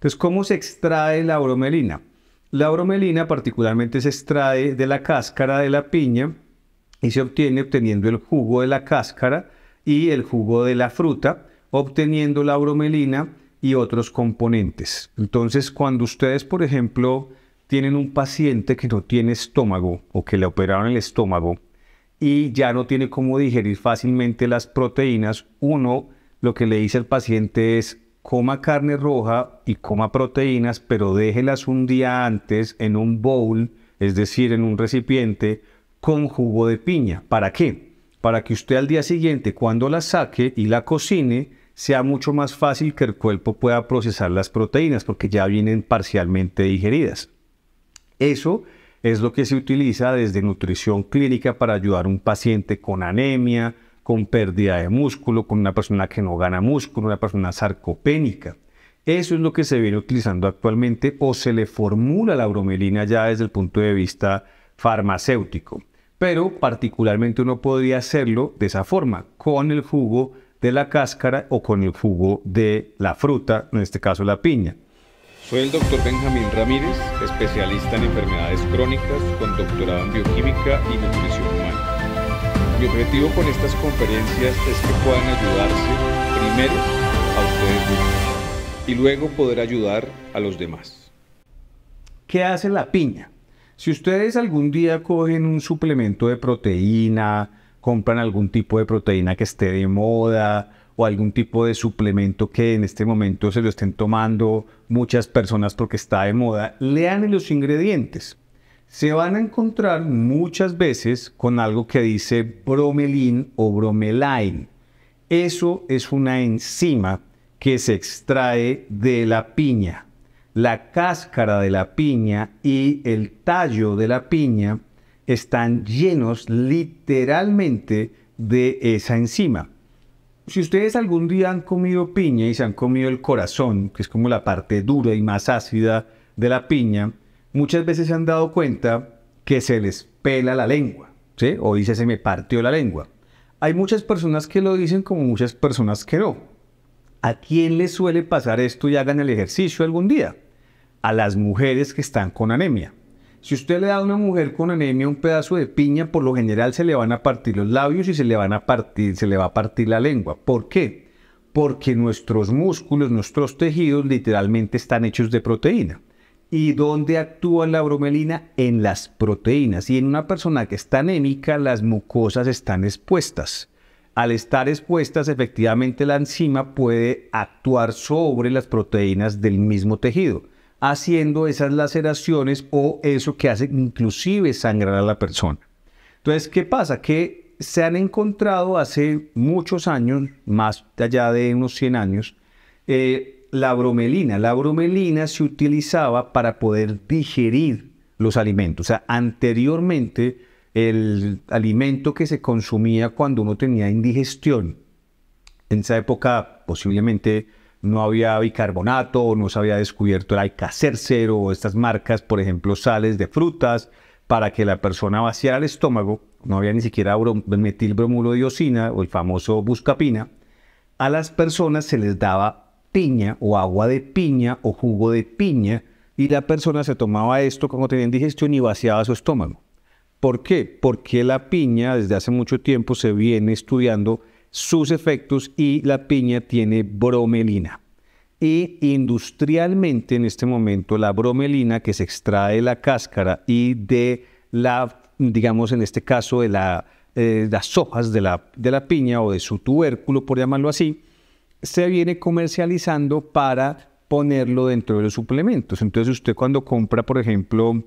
Entonces, ¿cómo se extrae la bromelina? La bromelina particularmente se extrae de la cáscara de la piña y se obtiene obteniendo el jugo de la cáscara y el jugo de la fruta, obteniendo la bromelina y otros componentes. Entonces, cuando ustedes, por ejemplo, tienen un paciente que no tiene estómago o que le operaron el estómago y ya no tiene cómo digerir fácilmente las proteínas, uno lo que le dice al paciente es coma carne roja y coma proteínas, pero déjelas un día antes en un bowl, es decir, en un recipiente con jugo de piña. ¿Para qué? Para que usted al día siguiente, cuando la saque y la cocine, sea mucho más fácil que el cuerpo pueda procesar las proteínas porque ya vienen parcialmente digeridas. Eso es lo que se utiliza desde nutrición clínica para ayudar a un paciente con anemia, con pérdida de músculo, con una persona que no gana músculo, una persona sarcopénica. Eso es lo que se viene utilizando actualmente o se le formula la bromelina ya desde el punto de vista farmacéutico. Pero particularmente uno podría hacerlo de esa forma, con el jugo de la cáscara o con el jugo de la fruta, en este caso la piña. Soy el doctor Benjamín Ramírez, especialista en enfermedades crónicas con doctorado en bioquímica y nutrición mi objetivo con estas conferencias es que puedan ayudarse primero a ustedes mismos y luego poder ayudar a los demás. ¿Qué hace la piña? Si ustedes algún día cogen un suplemento de proteína, compran algún tipo de proteína que esté de moda o algún tipo de suplemento que en este momento se lo estén tomando muchas personas porque está de moda, lean los ingredientes se van a encontrar muchas veces con algo que dice bromelín o bromelain. Eso es una enzima que se extrae de la piña. La cáscara de la piña y el tallo de la piña están llenos literalmente de esa enzima. Si ustedes algún día han comido piña y se han comido el corazón, que es como la parte dura y más ácida de la piña, muchas veces se han dado cuenta que se les pela la lengua, ¿sí? O dice, se me partió la lengua. Hay muchas personas que lo dicen como muchas personas que no. ¿A quién le suele pasar esto y hagan el ejercicio algún día? A las mujeres que están con anemia. Si usted le da a una mujer con anemia un pedazo de piña, por lo general se le van a partir los labios y se le van a partir, se le va a partir la lengua. ¿Por qué? Porque nuestros músculos, nuestros tejidos literalmente están hechos de proteína. ¿Y dónde actúa la bromelina? En las proteínas. Y en una persona que está anémica, las mucosas están expuestas. Al estar expuestas, efectivamente la enzima puede actuar sobre las proteínas del mismo tejido, haciendo esas laceraciones o eso que hace inclusive sangrar a la persona. Entonces, ¿qué pasa? Que se han encontrado hace muchos años, más allá de unos 100 años, eh, la bromelina. La bromelina se utilizaba para poder digerir los alimentos. O sea, anteriormente el alimento que se consumía cuando uno tenía indigestión, en esa época posiblemente no había bicarbonato, no se había descubierto el Alcacercer o estas marcas, por ejemplo, sales de frutas, para que la persona vaciara el estómago, no había ni siquiera metilbromulodiosina o el famoso buscapina, a las personas se les daba piña o agua de piña o jugo de piña y la persona se tomaba esto cuando tenía indigestión y vaciaba su estómago. ¿Por qué? Porque la piña desde hace mucho tiempo se viene estudiando sus efectos y la piña tiene bromelina. Y industrialmente en este momento la bromelina que se extrae de la cáscara y de la, digamos en este caso, de eh, las hojas de la, de la piña o de su tubérculo, por llamarlo así, se viene comercializando para ponerlo dentro de los suplementos. Entonces usted cuando compra, por ejemplo,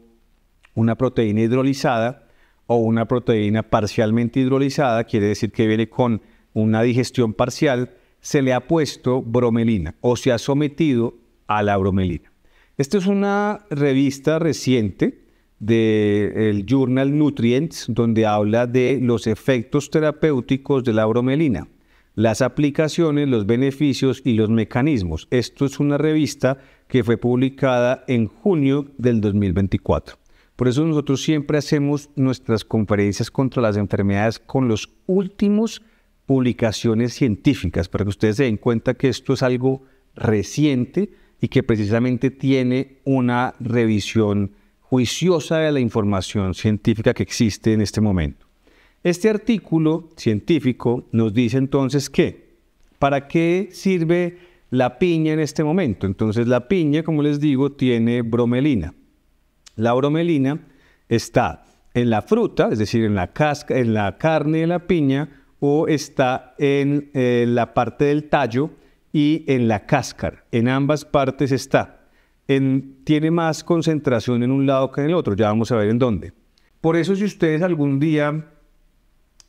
una proteína hidrolizada o una proteína parcialmente hidrolizada, quiere decir que viene con una digestión parcial, se le ha puesto bromelina o se ha sometido a la bromelina. Esta es una revista reciente del Journal Nutrients, donde habla de los efectos terapéuticos de la bromelina las aplicaciones, los beneficios y los mecanismos. Esto es una revista que fue publicada en junio del 2024. Por eso nosotros siempre hacemos nuestras conferencias contra las enfermedades con los últimos publicaciones científicas, para que ustedes se den cuenta que esto es algo reciente y que precisamente tiene una revisión juiciosa de la información científica que existe en este momento. Este artículo científico nos dice entonces que, ¿para qué sirve la piña en este momento? Entonces la piña, como les digo, tiene bromelina. La bromelina está en la fruta, es decir, en la, casca, en la carne de la piña, o está en eh, la parte del tallo y en la cáscara. En ambas partes está. En, tiene más concentración en un lado que en el otro, ya vamos a ver en dónde. Por eso si ustedes algún día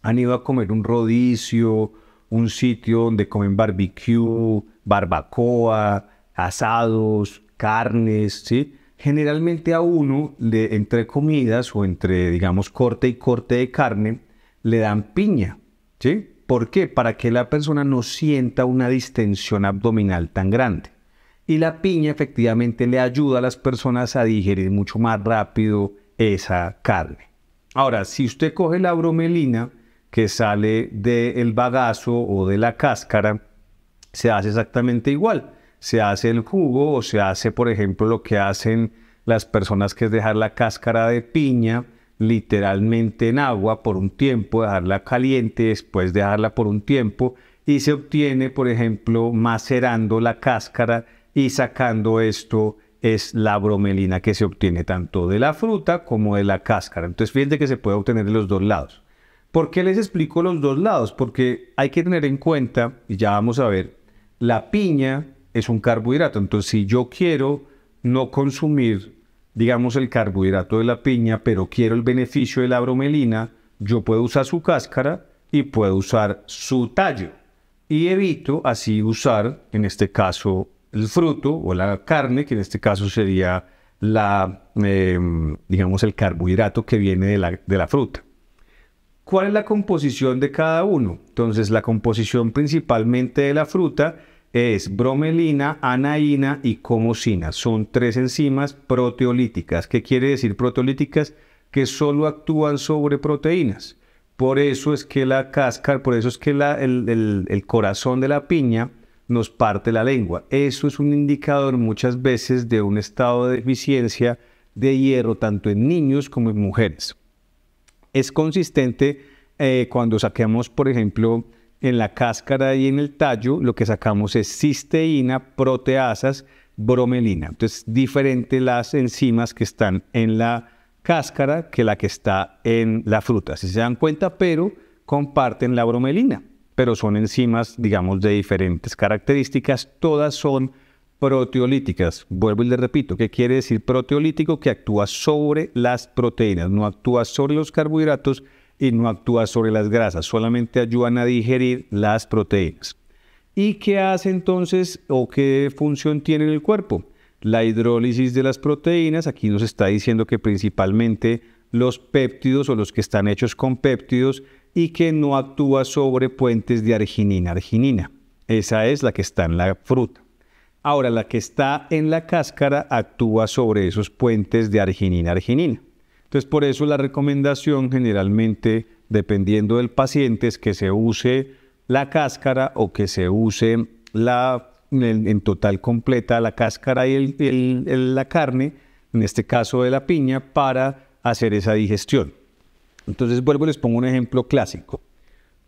han ido a comer un rodicio, un sitio donde comen barbecue, barbacoa, asados, carnes, ¿sí? Generalmente a uno, le, entre comidas o entre, digamos, corte y corte de carne, le dan piña, ¿sí? ¿Por qué? Para que la persona no sienta una distensión abdominal tan grande. Y la piña efectivamente le ayuda a las personas a digerir mucho más rápido esa carne. Ahora, si usted coge la bromelina, que sale del bagazo o de la cáscara se hace exactamente igual. Se hace el jugo o se hace, por ejemplo, lo que hacen las personas que es dejar la cáscara de piña literalmente en agua por un tiempo, dejarla caliente, después dejarla por un tiempo y se obtiene, por ejemplo, macerando la cáscara y sacando esto es la bromelina que se obtiene tanto de la fruta como de la cáscara. Entonces fíjense que se puede obtener de los dos lados. ¿Por qué les explico los dos lados? Porque hay que tener en cuenta, y ya vamos a ver, la piña es un carbohidrato. Entonces, si yo quiero no consumir, digamos, el carbohidrato de la piña, pero quiero el beneficio de la bromelina, yo puedo usar su cáscara y puedo usar su tallo. Y evito así usar, en este caso, el fruto o la carne, que en este caso sería la, em, digamos, el carbohidrato que viene de la fruta. ¿Cuál es la composición de cada uno? Entonces, la composición principalmente de la fruta es bromelina, anaína y comosina. Son tres enzimas proteolíticas. ¿Qué quiere decir proteolíticas? Que solo actúan sobre proteínas. Por eso es que la cáscara, por eso es que el, el corazón de la piña nos parte la lengua. Eso es un indicador muchas veces de un estado de deficiencia de hierro tanto en niños como en mujeres es consistente eh, cuando saquemos, por ejemplo, en la cáscara y en el tallo, lo que sacamos es cisteína, proteasas, bromelina. Entonces, diferentes las enzimas que están en la cáscara que la que está en la fruta, si se dan cuenta, pero comparten la bromelina, pero son enzimas, digamos, de diferentes características, todas son proteolíticas. Vuelvo y le repito, ¿qué quiere decir proteolítico? Que actúa sobre las proteínas, no actúa sobre los carbohidratos y no actúa sobre las grasas, solamente ayudan a digerir las proteínas. ¿Y qué hace entonces o qué función tiene en el cuerpo? La hidrólisis de las proteínas, aquí nos está diciendo que principalmente los péptidos o los que están hechos con péptidos y que no actúa sobre puentes de arginina. Arginina, esa es la que está en la fruta. Ahora, la que está en la cáscara actúa sobre esos puentes de arginina arginina. Entonces, por eso la recomendación generalmente, dependiendo del paciente, es que se use la cáscara o que se use en, total completa la cáscara y la carne, en este caso de la piña, para hacer esa digestión. Entonces, vuelvo y les pongo un ejemplo clásico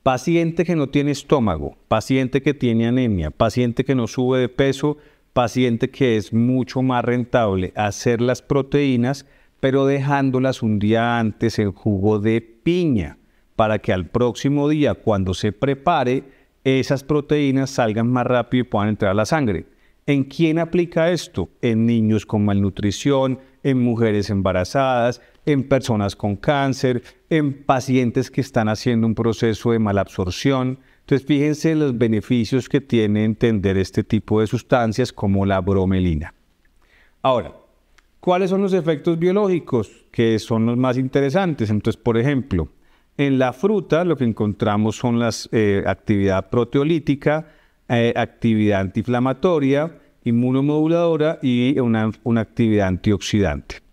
paciente que no tiene estómago, paciente que tiene anemia, paciente que no sube de peso, paciente que es mucho más rentable hacer las proteínas, pero dejándolas un día antes en jugo de piña, para que al próximo día, cuando se prepare, esas proteínas salgan más rápido y puedan entrar a la sangre. ¿En quién aplica esto? En niños con malnutrición, en mujeres embarazadas, en personas con cáncer, en pacientes que están haciendo un proceso de malabsorción. Entonces, fíjense los beneficios que tiene entender este tipo de sustancias como la bromelina. Ahora, ¿cuáles son los efectos biológicos que son los más interesantes? Entonces, por ejemplo, en la fruta lo que encontramos son las eh, actividad proteolítica, eh, actividad antiinflamatoria, inmunomoduladora y una actividad antioxidante.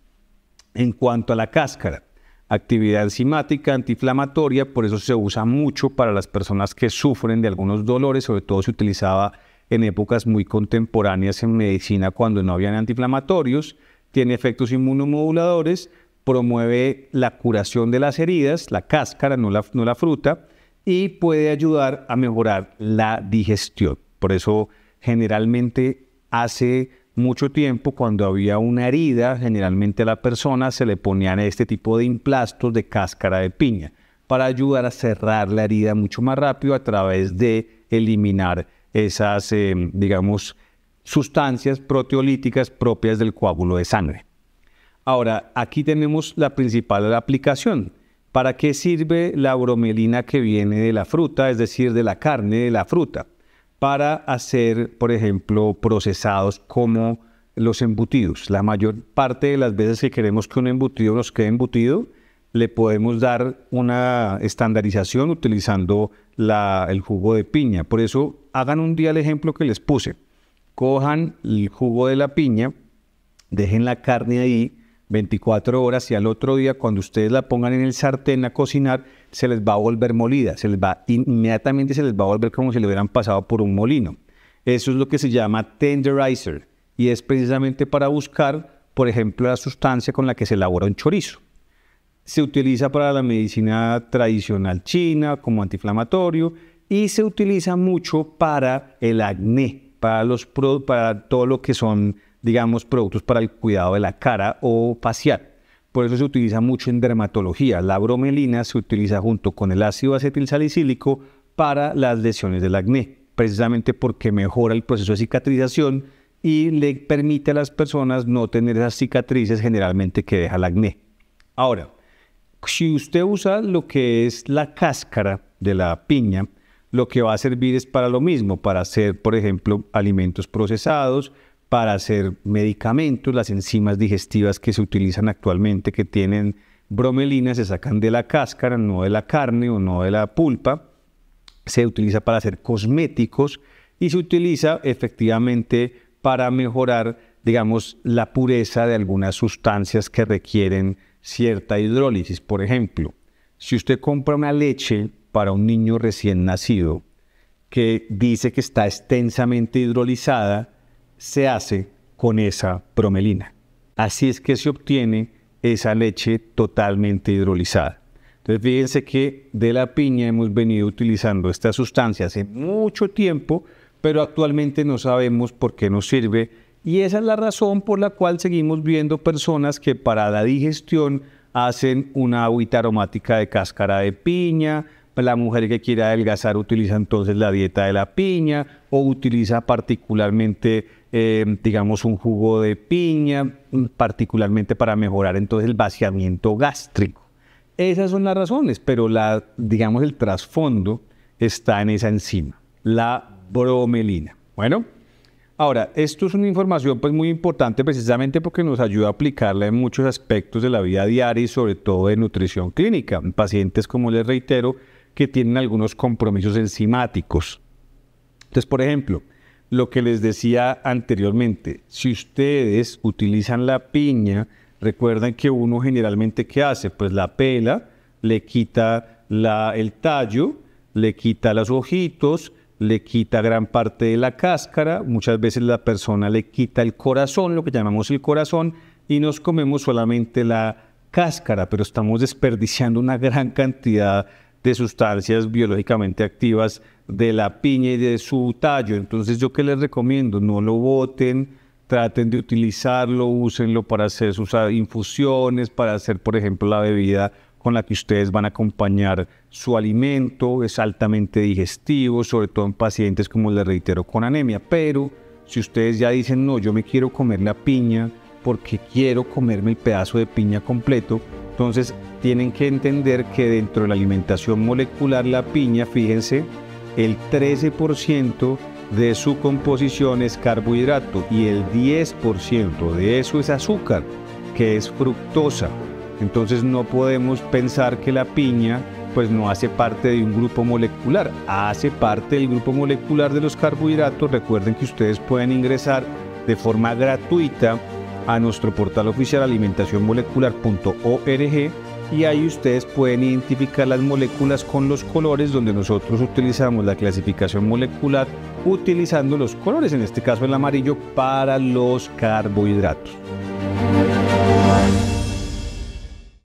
En cuanto a la cáscara, actividad enzimática antiinflamatoria, por eso se usa mucho para las personas que sufren de algunos dolores, sobre todo se utilizaba en épocas muy contemporáneas en medicina cuando no habían antiinflamatorios, tiene efectos inmunomoduladores, promueve la curación de las heridas, la cáscara, no la, no la fruta, y puede ayudar a mejorar la digestión. Por eso generalmente hace mucho tiempo cuando había una herida, generalmente a la persona se le ponían este tipo de implastos de cáscara de piña para ayudar a cerrar la herida mucho más rápido a través de eliminar esas, eh, digamos, sustancias proteolíticas propias del coágulo de sangre. Ahora, aquí tenemos la principal aplicación. ¿Para qué sirve la bromelina que viene de la fruta, es decir, de la carne de la fruta? para hacer, por ejemplo, procesados como los embutidos. La mayor parte de las veces que queremos que un embutido nos quede embutido, le podemos dar una estandarización utilizando el jugo de piña. Por eso hagan un día el ejemplo que les puse. Cojan el jugo de la piña, dejen la carne ahí 24 horas y al otro día cuando ustedes la pongan en el sartén a cocinar, se les va a volver molida, se les va inmediatamente se les va a volver como si le hubieran pasado por un molino. Eso es lo que se llama tenderizer y es precisamente para buscar, por ejemplo, la sustancia con la que se elabora un chorizo. Se utiliza para la medicina tradicional china como antiinflamatorio y se utiliza mucho para el acné, para, los, para todo lo que son, digamos, productos para el cuidado de la cara o facial. Por eso se utiliza mucho en dermatología. La bromelina se utiliza junto con el ácido acetilsalicílico para las lesiones del acné, precisamente porque mejora el proceso de cicatrización y le permite a las personas no tener esas cicatrices generalmente que deja el acné. Ahora, si usted usa lo que es la cáscara de la piña, lo que va a servir es para lo mismo, para hacer, por ejemplo, alimentos procesados, para hacer medicamentos, las enzimas digestivas que se utilizan actualmente que tienen bromelina se sacan de la cáscara, no de la carne o no de la pulpa, se utiliza para hacer cosméticos y se utiliza efectivamente para mejorar, digamos, la pureza de algunas sustancias que requieren cierta hidrólisis. Por ejemplo, si usted compra una leche para un niño recién nacido que dice que está extensamente hidrolizada, se hace con esa bromelina. Así es que se obtiene esa leche totalmente hidrolizada. Entonces fíjense que de la piña hemos venido utilizando esta sustancia hace mucho tiempo, pero actualmente no sabemos por qué nos sirve y esa es la razón por la cual seguimos viendo personas que para la digestión hacen una agüita aromática de cáscara de piña, la mujer que quiere adelgazar utiliza entonces la dieta de la piña o utiliza particularmente Em, digamos, un jugo de piña, mm, particularmente para mejorar entonces el vaciamiento gástrico. Esas son las razones, pero la, digamos, el trasfondo está en esa enzima, la bromelina. Bueno, ahora, esto es una información pues muy importante precisamente porque nos ayuda a aplicarla en muchos aspectos de la vida diaria y sobre todo de nutrición clínica, pacientes, como les reitero, que tienen algunos compromisos enzimáticos. Entonces, por ejemplo, lo que les decía anteriormente. Si ustedes utilizan la piña, recuerden que uno generalmente ¿qué hace? Pues la pela, le quita el tallo, le quita los ojitos, le quita gran parte de la cáscara, muchas veces la persona le quita el corazón, lo que llamamos el corazón, y nos comemos solamente la cáscara, pero estamos desperdiciando una gran cantidad de sustancias biológicamente activas de la piña y de su tallo. Entonces, ¿yo que les recomiendo? No lo boten, traten de utilizarlo, úsenlo para hacer sus ah, infusiones, para hacer, por ejemplo, la bebida con la que ustedes van a acompañar su alimento, es altamente digestivo, sobre todo en pacientes, como les reitero, con anemia. Pero si ustedes ya dicen, no, yo me quiero comer la piña porque quiero comerme el pedazo de piña completo, entonces, tienen que entender que dentro de la alimentación molecular, la piña, fíjense, el 13% de su composición es carbohidrato y el 10% de eso es azúcar, que es fructosa. Entonces no podemos pensar que la piña pues no hace parte de un grupo molecular, hace parte del grupo molecular de los carbohidratos. Recuerden que ustedes pueden ingresar de forma gratuita a nuestro portal oficial alimentacionmolecular.org y ahí ustedes pueden identificar las moléculas con los colores donde nosotros utilizamos la clasificación molecular utilizando los colores, en este caso el amarillo, para los carbohidratos.